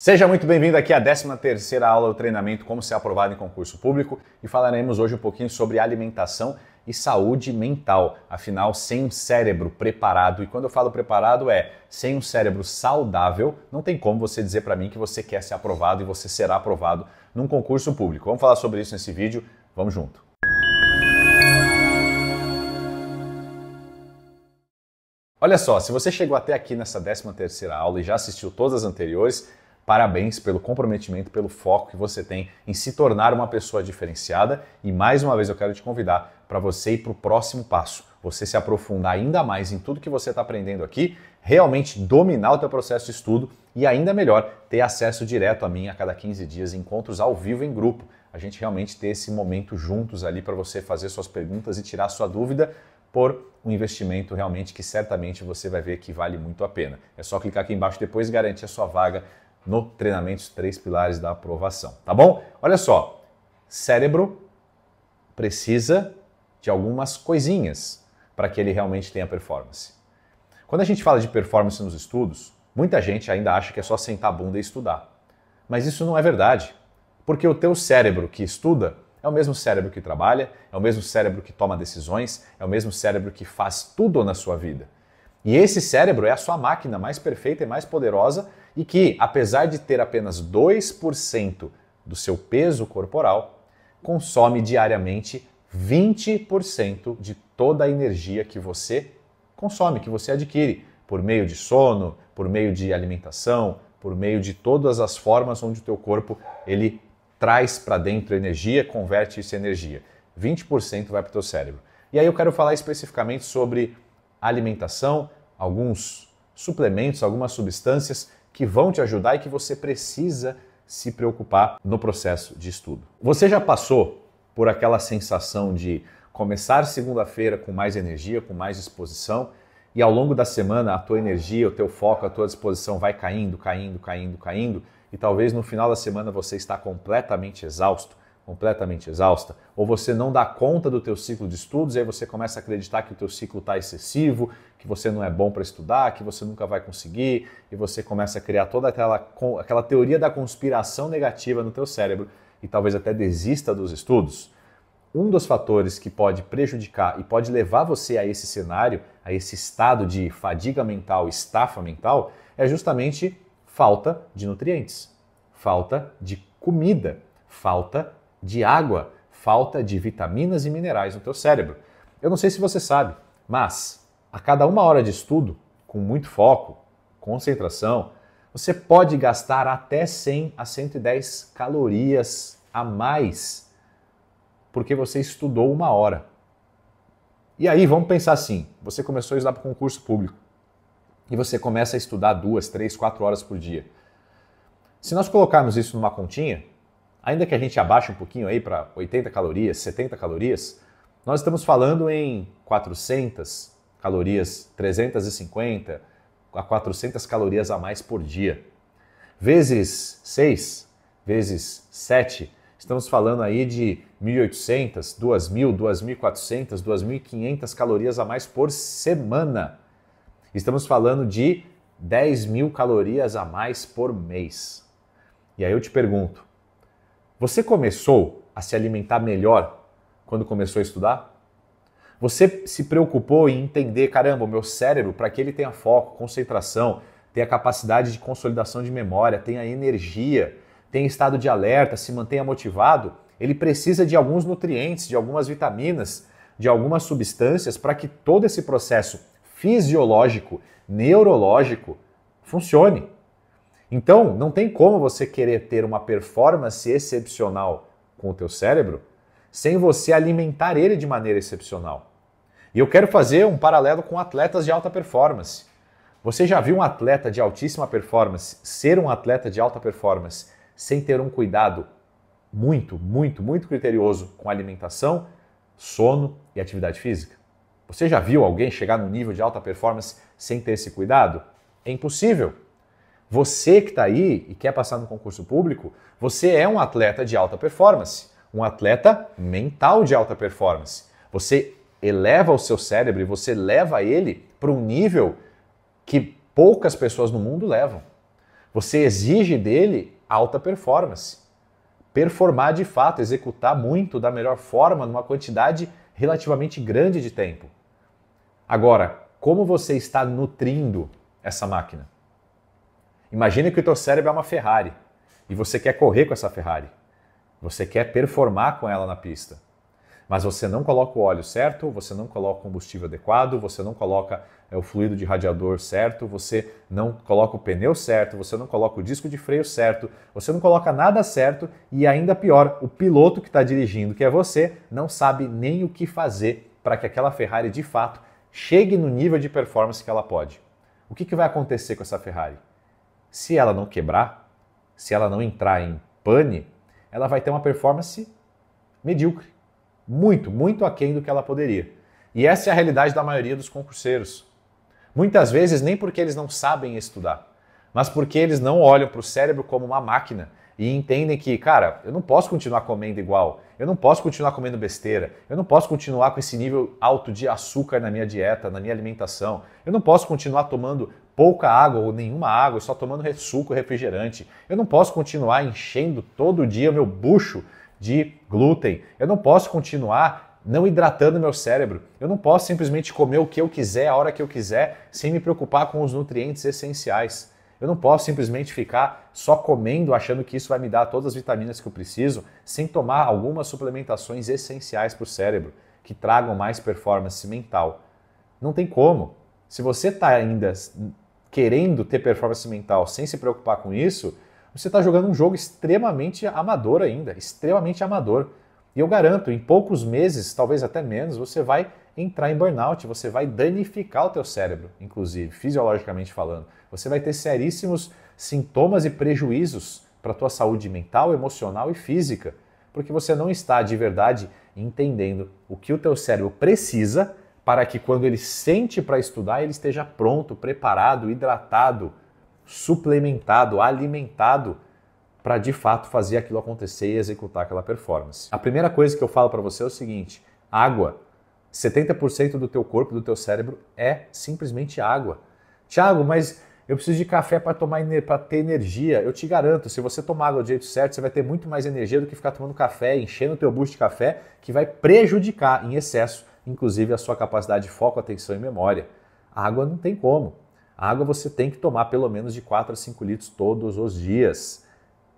Seja muito bem-vindo aqui à 13ª aula do treinamento Como Ser Aprovado em Concurso Público e falaremos hoje um pouquinho sobre alimentação e saúde mental. Afinal, sem um cérebro preparado, e quando eu falo preparado é sem um cérebro saudável, não tem como você dizer para mim que você quer ser aprovado e você será aprovado num concurso público. Vamos falar sobre isso nesse vídeo, vamos junto. Olha só, se você chegou até aqui nessa 13ª aula e já assistiu todas as anteriores, Parabéns pelo comprometimento, pelo foco que você tem em se tornar uma pessoa diferenciada. E mais uma vez eu quero te convidar para você ir para o próximo passo, você se aprofundar ainda mais em tudo que você está aprendendo aqui, realmente dominar o teu processo de estudo e ainda melhor, ter acesso direto a mim a cada 15 dias, encontros ao vivo em grupo. A gente realmente ter esse momento juntos ali para você fazer suas perguntas e tirar sua dúvida por um investimento realmente que certamente você vai ver que vale muito a pena. É só clicar aqui embaixo depois e garantir a sua vaga no treinamento dos Três Pilares da Aprovação, tá bom? Olha só, cérebro precisa de algumas coisinhas para que ele realmente tenha performance. Quando a gente fala de performance nos estudos, muita gente ainda acha que é só sentar a bunda e estudar. Mas isso não é verdade, porque o teu cérebro que estuda é o mesmo cérebro que trabalha, é o mesmo cérebro que toma decisões, é o mesmo cérebro que faz tudo na sua vida. E esse cérebro é a sua máquina mais perfeita e mais poderosa e que, apesar de ter apenas 2% do seu peso corporal, consome diariamente 20% de toda a energia que você consome, que você adquire, por meio de sono, por meio de alimentação, por meio de todas as formas onde o teu corpo ele traz para dentro energia, converte isso em energia. 20% vai para o teu cérebro. E aí eu quero falar especificamente sobre alimentação, alguns suplementos, algumas substâncias que vão te ajudar e que você precisa se preocupar no processo de estudo. Você já passou por aquela sensação de começar segunda-feira com mais energia, com mais disposição e ao longo da semana a tua energia, o teu foco, a tua disposição vai caindo, caindo, caindo, caindo e talvez no final da semana você está completamente exausto? completamente exausta, ou você não dá conta do teu ciclo de estudos e aí você começa a acreditar que o teu ciclo está excessivo, que você não é bom para estudar, que você nunca vai conseguir, e você começa a criar toda aquela, aquela teoria da conspiração negativa no teu cérebro e talvez até desista dos estudos. Um dos fatores que pode prejudicar e pode levar você a esse cenário, a esse estado de fadiga mental, estafa mental, é justamente falta de nutrientes, falta de comida, falta de água, falta de vitaminas e minerais no teu cérebro. Eu não sei se você sabe, mas a cada uma hora de estudo, com muito foco, concentração, você pode gastar até 100 a 110 calorias a mais porque você estudou uma hora. E aí, vamos pensar assim: você começou a estudar para concurso público e você começa a estudar duas, três, quatro horas por dia. Se nós colocarmos isso numa continha, ainda que a gente abaixe um pouquinho aí para 80 calorias, 70 calorias, nós estamos falando em 400 calorias, 350 a 400 calorias a mais por dia. Vezes 6, vezes 7, estamos falando aí de 1.800, 2.000, 2.400, 2.500 calorias a mais por semana. Estamos falando de 10 mil calorias a mais por mês. E aí eu te pergunto, você começou a se alimentar melhor quando começou a estudar? Você se preocupou em entender, caramba, o meu cérebro, para que ele tenha foco, concentração, tenha capacidade de consolidação de memória, tenha energia, tenha estado de alerta, se mantenha motivado, ele precisa de alguns nutrientes, de algumas vitaminas, de algumas substâncias para que todo esse processo fisiológico, neurológico funcione. Então, não tem como você querer ter uma performance excepcional com o teu cérebro sem você alimentar ele de maneira excepcional. E eu quero fazer um paralelo com atletas de alta performance. Você já viu um atleta de altíssima performance ser um atleta de alta performance sem ter um cuidado muito, muito, muito criterioso com alimentação, sono e atividade física? Você já viu alguém chegar no nível de alta performance sem ter esse cuidado? É impossível. Você que está aí e quer passar no concurso público, você é um atleta de alta performance, um atleta mental de alta performance. Você eleva o seu cérebro e você leva ele para um nível que poucas pessoas no mundo levam. Você exige dele alta performance. Performar de fato, executar muito da melhor forma numa quantidade relativamente grande de tempo. Agora, como você está nutrindo essa máquina? Imagina que o teu cérebro é uma Ferrari e você quer correr com essa Ferrari. Você quer performar com ela na pista. Mas você não coloca o óleo certo, você não coloca o combustível adequado, você não coloca é, o fluido de radiador certo, você não coloca o pneu certo, você não coloca o disco de freio certo, você não coloca nada certo e ainda pior, o piloto que está dirigindo, que é você, não sabe nem o que fazer para que aquela Ferrari de fato chegue no nível de performance que ela pode. O que, que vai acontecer com essa Ferrari? se ela não quebrar, se ela não entrar em pane, ela vai ter uma performance medíocre. Muito, muito aquém do que ela poderia. E essa é a realidade da maioria dos concurseiros. Muitas vezes, nem porque eles não sabem estudar, mas porque eles não olham para o cérebro como uma máquina e entendem que, cara, eu não posso continuar comendo igual, eu não posso continuar comendo besteira, eu não posso continuar com esse nível alto de açúcar na minha dieta, na minha alimentação, eu não posso continuar tomando pouca água ou nenhuma água, só tomando suco refrigerante. Eu não posso continuar enchendo todo dia meu bucho de glúten. Eu não posso continuar não hidratando meu cérebro. Eu não posso simplesmente comer o que eu quiser, a hora que eu quiser, sem me preocupar com os nutrientes essenciais. Eu não posso simplesmente ficar só comendo achando que isso vai me dar todas as vitaminas que eu preciso, sem tomar algumas suplementações essenciais para o cérebro, que tragam mais performance mental. Não tem como. Se você está ainda querendo ter performance mental sem se preocupar com isso, você está jogando um jogo extremamente amador ainda, extremamente amador. E eu garanto, em poucos meses, talvez até menos, você vai entrar em burnout, você vai danificar o teu cérebro, inclusive, fisiologicamente falando. Você vai ter seríssimos sintomas e prejuízos para a tua saúde mental, emocional e física, porque você não está de verdade entendendo o que o teu cérebro precisa para que quando ele sente para estudar, ele esteja pronto, preparado, hidratado, suplementado, alimentado para de fato fazer aquilo acontecer e executar aquela performance. A primeira coisa que eu falo para você é o seguinte: água. 70% do teu corpo, do teu cérebro é simplesmente água. Tiago, mas eu preciso de café para tomar para ter energia. Eu te garanto, se você tomar água do jeito certo, você vai ter muito mais energia do que ficar tomando café, enchendo o teu bucho de café, que vai prejudicar em excesso inclusive a sua capacidade de foco, atenção e memória. água não tem como. A água você tem que tomar pelo menos de 4 a 5 litros todos os dias.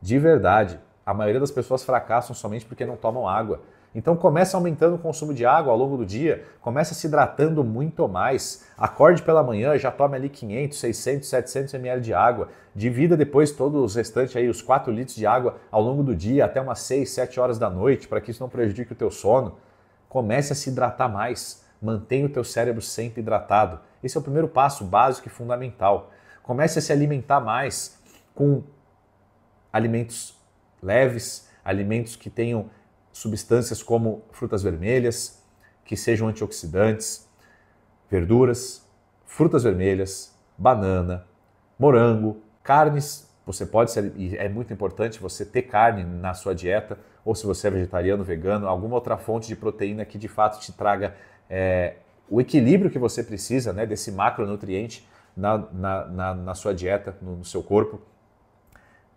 De verdade, a maioria das pessoas fracassam somente porque não tomam água. Então comece aumentando o consumo de água ao longo do dia, comece se hidratando muito mais. Acorde pela manhã, já tome ali 500, 600, 700 ml de água. Divida depois todos os restantes aí, os 4 litros de água ao longo do dia até umas 6, 7 horas da noite, para que isso não prejudique o teu sono comece a se hidratar mais. Mantenha o teu cérebro sempre hidratado. Esse é o primeiro passo básico e fundamental. Comece a se alimentar mais com alimentos leves, alimentos que tenham substâncias como frutas vermelhas, que sejam antioxidantes, verduras, frutas vermelhas, banana, morango, carnes. Você pode ser, e é muito importante você ter carne na sua dieta, ou se você é vegetariano, vegano, alguma outra fonte de proteína que de fato te traga é, o equilíbrio que você precisa né, desse macronutriente na, na, na, na sua dieta, no, no seu corpo.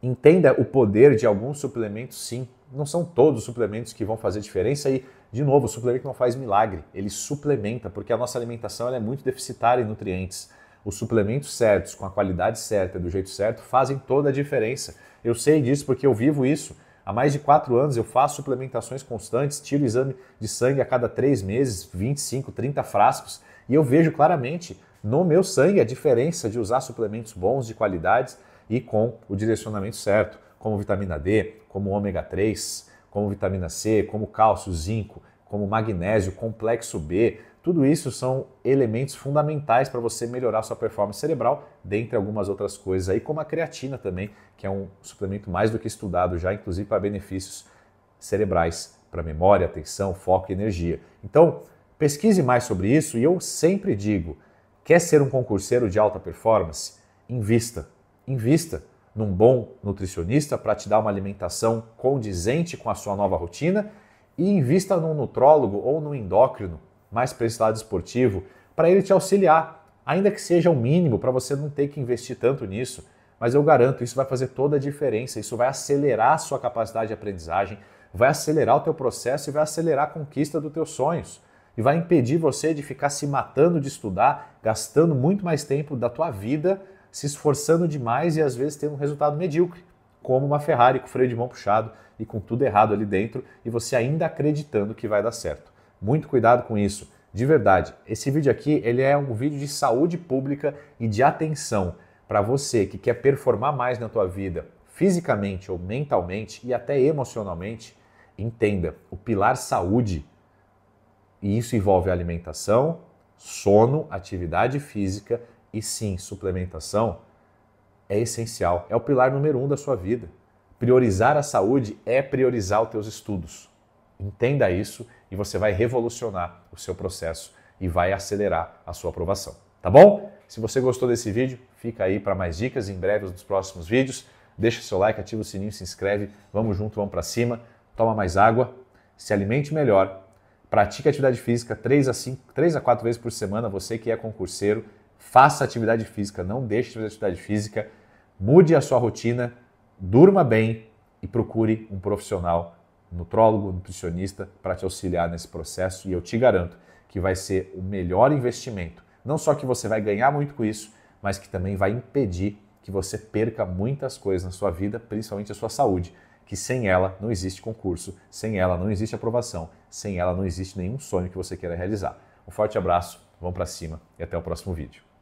Entenda o poder de alguns suplementos, sim. Não são todos os suplementos que vão fazer diferença e, de novo, o suplemento não faz milagre, ele suplementa, porque a nossa alimentação é muito deficitária em nutrientes. Os suplementos certos, com a qualidade certa, do jeito certo, fazem toda a diferença. Eu sei disso porque eu vivo isso. Há mais de quatro anos eu faço suplementações constantes, tiro exame de sangue a cada três meses, 25, 30 frascos, e eu vejo claramente no meu sangue a diferença de usar suplementos bons, de qualidades e com o direcionamento certo, como vitamina D, como ômega 3, como vitamina C, como cálcio, zinco, como magnésio, complexo B, tudo isso são elementos fundamentais para você melhorar sua performance cerebral, dentre algumas outras coisas aí, como a creatina também, que é um suplemento mais do que estudado já, inclusive para benefícios cerebrais, para memória, atenção, foco e energia. Então, pesquise mais sobre isso e eu sempre digo: quer ser um concurseiro de alta performance? Invista. Invista num bom nutricionista para te dar uma alimentação condizente com a sua nova rotina e invista num nutrólogo ou num endócrino mais para esse lado esportivo, para ele te auxiliar, ainda que seja o mínimo, para você não ter que investir tanto nisso. Mas eu garanto, isso vai fazer toda a diferença, isso vai acelerar a sua capacidade de aprendizagem, vai acelerar o teu processo e vai acelerar a conquista dos teus sonhos. E vai impedir você de ficar se matando de estudar, gastando muito mais tempo da tua vida, se esforçando demais e às vezes tendo um resultado medíocre, como uma Ferrari com freio de mão puxado e com tudo errado ali dentro, e você ainda acreditando que vai dar certo. Muito cuidado com isso, de verdade. Esse vídeo aqui, ele é um vídeo de saúde pública e de atenção para você que quer performar mais na tua vida, fisicamente ou mentalmente e até emocionalmente. Entenda, o pilar saúde e isso envolve alimentação, sono, atividade física e sim, suplementação é essencial, é o pilar número um da sua vida. Priorizar a saúde é priorizar os teus estudos. Entenda isso e você vai revolucionar o seu processo e vai acelerar a sua aprovação. Tá bom? Se você gostou desse vídeo, fica aí para mais dicas em breve nos próximos vídeos. Deixa seu like, ativa o sininho, se inscreve. Vamos junto, vamos para cima. Toma mais água, se alimente melhor. Pratique atividade física 3 a, 5, 3 a 4 vezes por semana. Você que é concurseiro, faça atividade física, não deixe de fazer atividade física. Mude a sua rotina, durma bem e procure um profissional nutrólogo, nutricionista para te auxiliar nesse processo e eu te garanto que vai ser o melhor investimento. Não só que você vai ganhar muito com isso, mas que também vai impedir que você perca muitas coisas na sua vida, principalmente a sua saúde, que sem ela não existe concurso, sem ela não existe aprovação, sem ela não existe nenhum sonho que você queira realizar. Um forte abraço, vamos para cima e até o próximo vídeo.